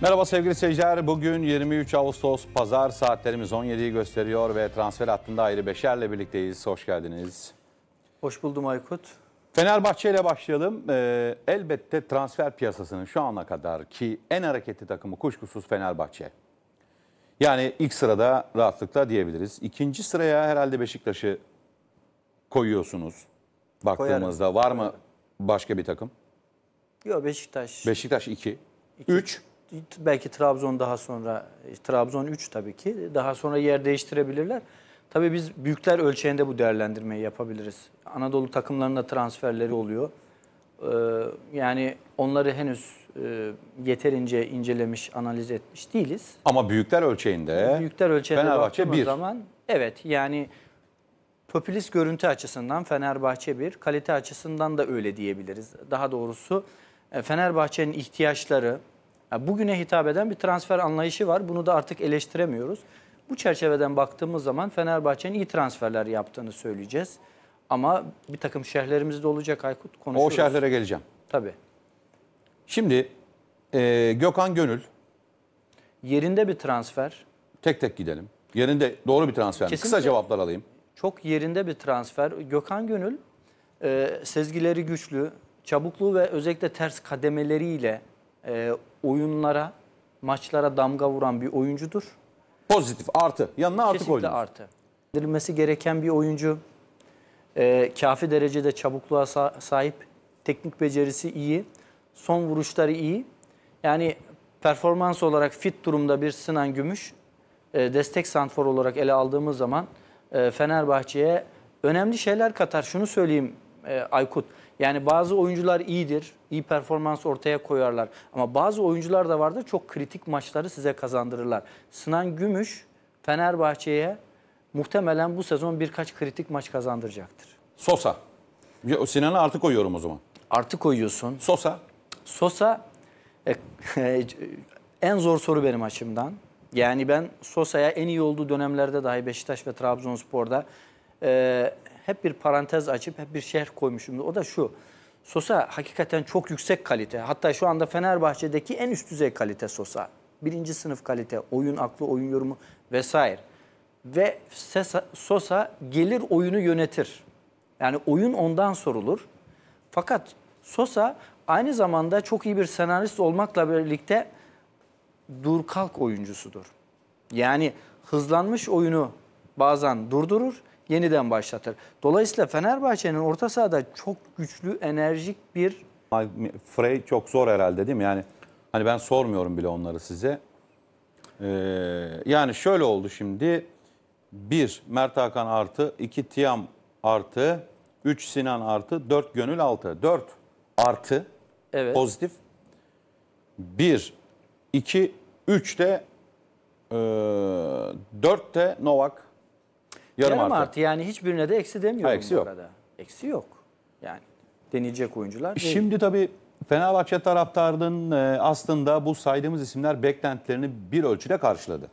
Merhaba sevgili seyirciler. Bugün 23 Ağustos Pazar saatlerimiz 17'yi gösteriyor ve transfer hattında Ayrı Beşer'le birlikteyiz. Hoş geldiniz. Hoş buldum Aykut. Fenerbahçe ile başlayalım. Ee, elbette transfer piyasasının şu ana kadar ki en hareketli takımı kuşkusuz Fenerbahçe. Yani ilk sırada rahatlıkla diyebiliriz. İkinci sıraya herhalde Beşiktaş'ı koyuyorsunuz. Baktığımızda Koyarım. var mı başka bir takım? Yok Beşiktaş. Beşiktaş 2. 3 belki Trabzon daha sonra, Trabzon 3 tabii ki daha sonra yer değiştirebilirler. Tabii biz büyükler ölçeğinde bu değerlendirmeyi yapabiliriz. Anadolu takımlarında transferleri oluyor. Ee, yani onları henüz e, yeterince incelemiş, analiz etmiş değiliz. Ama büyükler ölçeğinde büyükler ölçeğinde Fenerbahçe 1. Zaman, evet yani popülist görüntü açısından Fenerbahçe 1, kalite açısından da öyle diyebiliriz. Daha doğrusu e, Fenerbahçe'nin ihtiyaçları, bugüne hitap eden bir transfer anlayışı var. Bunu da artık eleştiremiyoruz. Bu çerçeveden baktığımız zaman Fenerbahçe'nin iyi transferler yaptığını söyleyeceğiz. Ama bir takım şerhlerimiz de olacak Aykut. Konuşuruz. O şerhlere geleceğim. Tabii. Şimdi e, Gökhan Gönül. Yerinde bir transfer. Tek tek gidelim. Yerinde doğru bir transfer. Kesinlikle. Kısa cevaplar alayım. Çok yerinde bir transfer. Gökhan Gönül e, sezgileri güçlü, çabukluğu ve özellikle ters kademeleriyle e, oyunlara, maçlara damga vuran bir oyuncudur. Pozitif artı. Yanına artı koydunuz. Kesinlikle artı. Edilmesi gereken bir oyuncu. E, kafi derecede çabukluğa sahip. Teknik becerisi iyi. Son vuruşları iyi. Yani performans olarak fit durumda bir Sinan Gümüş e, destek santfor olarak ele aldığımız zaman e, Fenerbahçe'ye önemli şeyler katar. Şunu söyleyeyim e, Aykut. Yani bazı oyuncular iyidir, iyi performans ortaya koyarlar. Ama bazı oyuncular da vardır çok kritik maçları size kazandırırlar. Sinan Gümüş Fenerbahçe'ye muhtemelen bu sezon birkaç kritik maç kazandıracaktır. Sosa. Sinan'a artık koyuyorum o zaman. Artık koyuyorsun. Sosa. Sosa e, en zor soru benim açımdan. Yani ben Sosa'ya en iyi olduğu dönemlerde dahi Beşiktaş ve Trabzonspor'da e, hep bir parantez açıp hep bir şerh koymuşum. O da şu. Sosa hakikaten çok yüksek kalite. Hatta şu anda Fenerbahçe'deki en üst düzey kalite Sosa. Birinci sınıf kalite, oyun aklı, oyun yorumu vesaire. Ve Sosa gelir oyunu yönetir. Yani oyun ondan sorulur. Fakat Sosa aynı zamanda çok iyi bir senarist olmakla birlikte dur kalk oyuncusudur. Yani hızlanmış oyunu bazen durdurur, yeniden başlatır. Dolayısıyla Fenerbahçe'nin orta sahada çok güçlü, enerjik bir... Frey çok zor herhalde değil mi? Yani hani ben sormuyorum bile onları size. Ee, yani şöyle oldu şimdi. bir Mert Hakan artı, iki Tiam artı, üç Sinan artı, dört Gönül altı. dört artı evet. pozitif. bir iki üç de e, 4 de Novak yarım, yarım artı. artı. Yani hiçbirine de eksi demiyorum ha, eksi yok. arada. Eksi yok. Yani denilecek oyuncular değil. Şimdi tabii Fenerbahçe taraftarının e, aslında bu saydığımız isimler beklentilerini bir ölçüde karşıladı.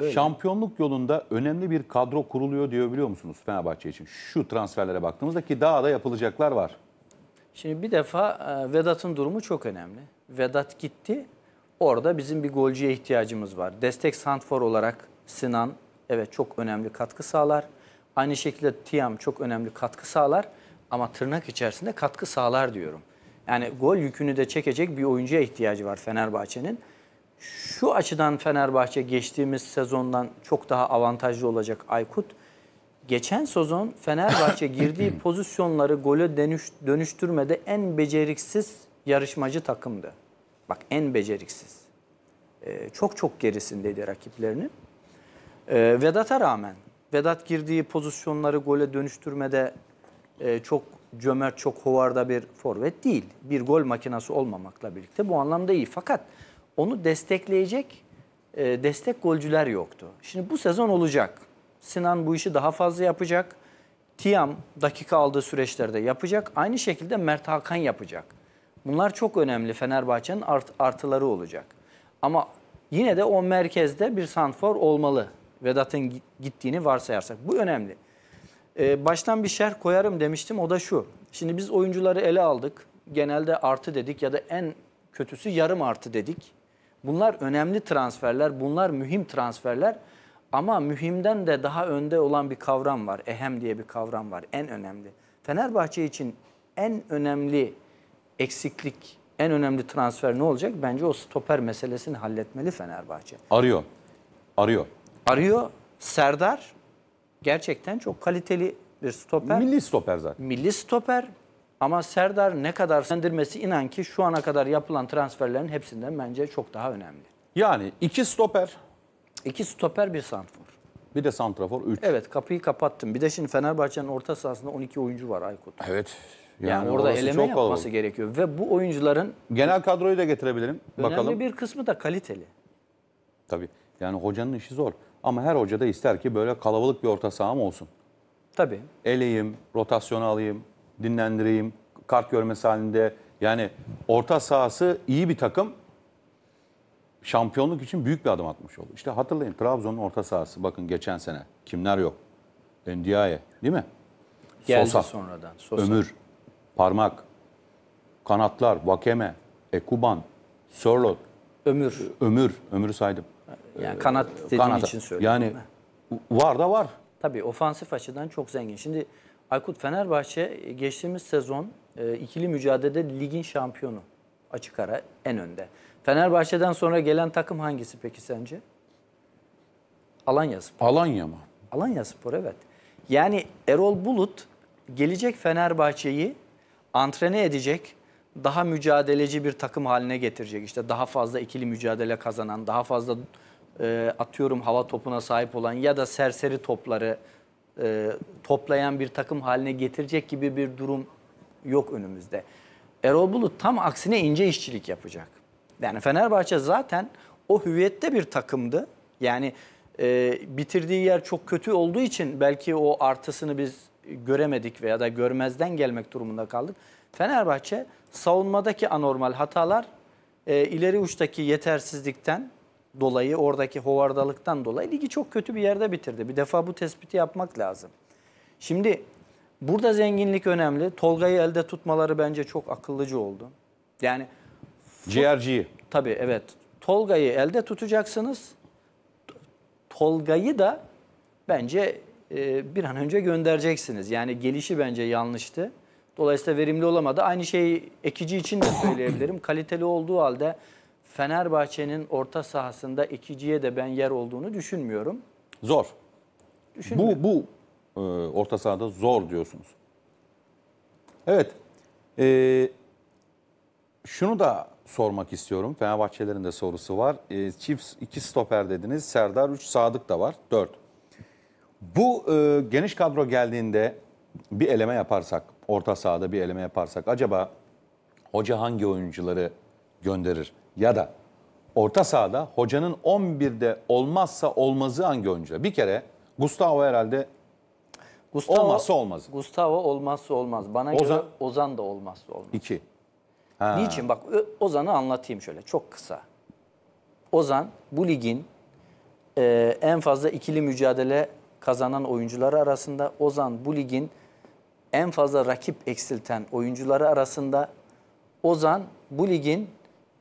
Öyle. Şampiyonluk yolunda önemli bir kadro kuruluyor diyor biliyor musunuz Fenerbahçe için? Şu transferlere baktığımızda ki daha da yapılacaklar var. Şimdi bir defa e, Vedat'ın durumu çok önemli. Vedat gitti. Orada bizim bir golcüye ihtiyacımız var. Destek santfor olarak Sinan evet çok önemli katkı sağlar. Aynı şekilde Tiam çok önemli katkı sağlar ama tırnak içerisinde katkı sağlar diyorum. Yani gol yükünü de çekecek bir oyuncuya ihtiyacı var Fenerbahçe'nin. Şu açıdan Fenerbahçe geçtiğimiz sezondan çok daha avantajlı olacak Aykut. Geçen sezon Fenerbahçe girdiği pozisyonları gole dönüş, dönüştürmede en beceriksiz yarışmacı takımdı. Bak en beceriksiz. Ee, çok çok gerisindeydi rakiplerinin. E, Vedat'a rağmen Vedat girdiği pozisyonları gole dönüştürmede e, çok cömert, çok hovarda bir forvet değil. Bir gol makinası olmamakla birlikte bu anlamda iyi. Fakat onu destekleyecek e, destek golcüler yoktu. Şimdi bu sezon olacak. Sinan bu işi daha fazla yapacak. Tiam dakika aldığı süreçlerde yapacak. Aynı şekilde Mert Hakan yapacak. Bunlar çok önemli Fenerbahçe'nin art, artıları olacak. Ama yine de o merkezde bir santfor olmalı. Vedat'ın gittiğini varsayarsak. Bu önemli. Ee, baştan bir şer koyarım demiştim o da şu. Şimdi biz oyuncuları ele aldık. Genelde artı dedik ya da en kötüsü yarım artı dedik. Bunlar önemli transferler, bunlar mühim transferler. Ama mühimden de daha önde olan bir kavram var. Ehem diye bir kavram var. En önemli. Fenerbahçe için en önemli eksiklik, en önemli transfer ne olacak? Bence o stoper meselesini halletmeli Fenerbahçe. Arıyor. Arıyor. Arıyor Serdar gerçekten çok kaliteli bir stoper. Milli stoper zaten. Milli stoper ama Serdar ne kadar sendirmesi inan ki şu ana kadar yapılan transferlerin hepsinden bence çok daha önemli. Yani iki stoper. İki stoper bir santrafor. Bir de santrafor üç. Evet kapıyı kapattım. Bir de şimdi Fenerbahçe'nin orta sahasında 12 oyuncu var Aykut. Evet. Yani, yani orada eleme çok yapması kalabalık. gerekiyor. Ve bu oyuncuların... Genel kadroyu da getirebilirim. Önemli Bakalım. bir kısmı da kaliteli. Tabii. Yani hocanın işi zor. Ama her hoca da ister ki böyle kalabalık bir orta saham olsun. Tabii. Eleyim, rotasyonu alayım, dinlendireyim, kart görmesi halinde. Yani orta sahası iyi bir takım şampiyonluk için büyük bir adım atmış oldu. İşte hatırlayın Trabzon'un orta sahası bakın geçen sene kimler yok. Endiaye değil mi? Geldi Sosa, sonradan. Sosa. Ömür, Parmak, Kanatlar, Vakeme, Ekuban, Sörlot. Ömür. Ömür, Ömür'ü saydım. Yani kanat dediğin kanata. için söylüyorum. Yani var da var. Tabii ofansif açıdan çok zengin. Şimdi Aykut Fenerbahçe geçtiğimiz sezon e, ikili mücadelede ligin şampiyonu. Açık ara en önde. Fenerbahçe'den sonra gelen takım hangisi peki sence? Alanya Spor. Alanya mı? Alanya Spor evet. Yani Erol Bulut gelecek Fenerbahçe'yi antrene edecek, daha mücadeleci bir takım haline getirecek. İşte daha fazla ikili mücadele kazanan, daha fazla e, atıyorum hava topuna sahip olan ya da serseri topları e, toplayan bir takım haline getirecek gibi bir durum yok önümüzde. Erol Bulut tam aksine ince işçilik yapacak. Yani Fenerbahçe zaten o hüviyette bir takımdı. Yani e, bitirdiği yer çok kötü olduğu için belki o artısını biz göremedik veya da görmezden gelmek durumunda kaldık. Fenerbahçe savunmadaki anormal hatalar e, ileri uçtaki yetersizlikten dolayı oradaki hovardalıktan dolayı ligi çok kötü bir yerde bitirdi. Bir defa bu tespiti yapmak lazım. Şimdi burada zenginlik önemli. Tolga'yı elde tutmaları bence çok akıllıcı oldu. Yani ciğerciyi. Tabii evet. Tolga'yı elde tutacaksınız. Tolga'yı da bence e, bir an önce göndereceksiniz. Yani gelişi bence yanlıştı. Dolayısıyla verimli olamadı. Aynı şeyi ekici için de söyleyebilirim. Kaliteli olduğu halde Fenerbahçe'nin orta sahasında ekiciye de ben yer olduğunu düşünmüyorum. Zor. Bu, bu e, orta sahada zor diyorsunuz. Evet. E, şunu da sormak istiyorum. Fenerbahçelerin de sorusu var. E, çift iki stoper dediniz. Serdar 3, Sadık da var. 4. Bu e, geniş kadro geldiğinde bir eleme yaparsak orta sahada bir eleme yaparsak acaba hoca hangi oyuncuları gönderir? Ya da orta sahada hocanın 11'de olmazsa olmazı hangi oyuncu? Bir kere Gustavo herhalde Gustavo, olmazsa olmaz. Gustavo olmazsa olmaz. Bana Ozan, göre Ozan da olmazsa olmaz. İki. Ha. Niçin? Bak Ozan'ı anlatayım şöyle çok kısa. Ozan bu ligin e, en fazla ikili mücadele kazanan oyuncuları arasında Ozan bu ligin en fazla rakip eksilten oyuncuları arasında Ozan bu ligin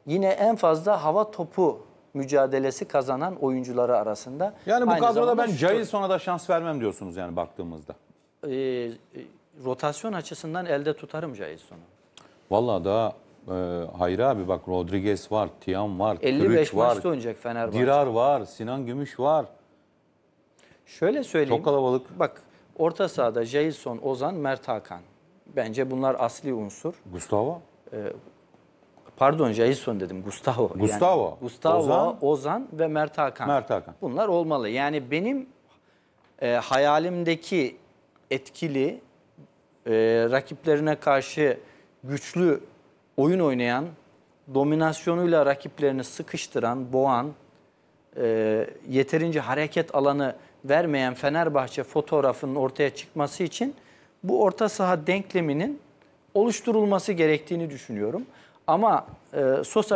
yine en fazla hava topu mücadelesi kazanan oyuncuları arasında. Yani bu Aynı kadroda ben Jailson'a da şans vermem diyorsunuz yani baktığımızda. Ee, e, rotasyon açısından elde tutarım Jailson'u. Valla daha e, hayır abi bak Rodriguez var, Tiam var, Kürük var, oynayacak Fenerbahçe. Dirar var, Sinan Gümüş var. Şöyle söyleyeyim. Çok kalabalık. Bak Orta sahada Jason, Ozan, Mert Hakan. Bence bunlar asli unsur. Gustavo? Ee, pardon Jason dedim Gustavo. Gustavo. Yani, Gustavo, Ozan, Ozan ve Mert Hakan. Mert Hakan. Bunlar olmalı. Yani benim e, hayalimdeki etkili e, rakiplerine karşı güçlü oyun oynayan, dominasyonuyla rakiplerini sıkıştıran, boğan, e, yeterince hareket alanı vermeyen Fenerbahçe fotoğrafının ortaya çıkması için bu orta saha denkleminin oluşturulması gerektiğini düşünüyorum. Ama e, Sosa